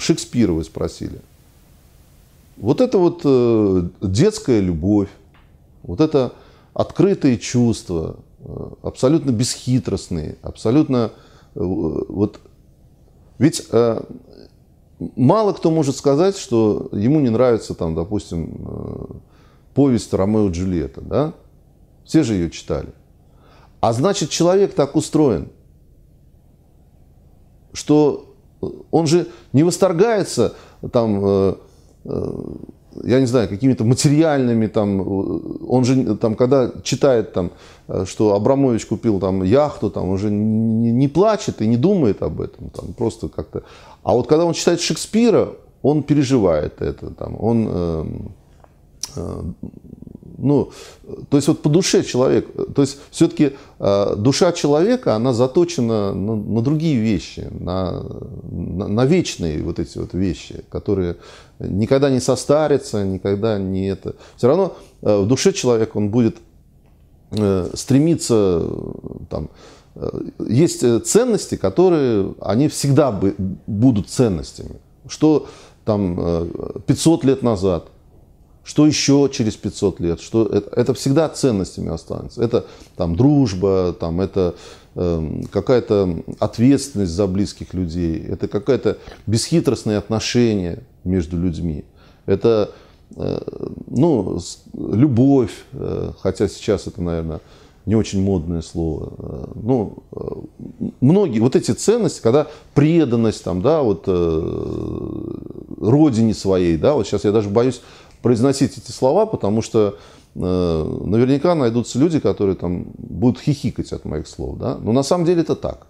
Шекспира вы спросили. Вот это вот э, детская любовь, вот это открытые чувства, э, абсолютно бесхитростные, абсолютно э, вот... Ведь мало кто может сказать, что ему не нравится, там, допустим, повесть Ромео и Джульетта, да? Все же ее читали. А значит, человек так устроен, что он же не восторгается там, э, э, я не знаю, какими-то материальными там, э, он же там, когда читает там, что Абрамович купил там яхту, там уже не, не плачет и не думает об этом, там просто как-то. А вот когда он читает Шекспира, он переживает это, там, он эм, э, э, ну, то есть вот по душе человек, то есть все-таки а, душа человека, она заточена на, на другие вещи, на, на, на вечные вот эти вот вещи, которые никогда не состарятся, никогда не это. Все равно а, в душе человека он будет э, стремиться там, э, есть э, ценности, которые, они всегда будут ценностями. Что там 500 лет назад – что еще через 500 лет? Что, это, это всегда ценностями останется. Это там, дружба, там, это э, какая-то ответственность за близких людей, это какое-то бесхитростное отношение между людьми. Это э, ну, любовь, э, хотя сейчас это, наверное, не очень модное слово. Э, ну, э, многие, вот эти ценности, когда преданность там, да, вот э, родине своей, да, вот сейчас я даже боюсь произносить эти слова, потому что э, наверняка найдутся люди, которые там будут хихикать от моих слов. Да? Но на самом деле это так.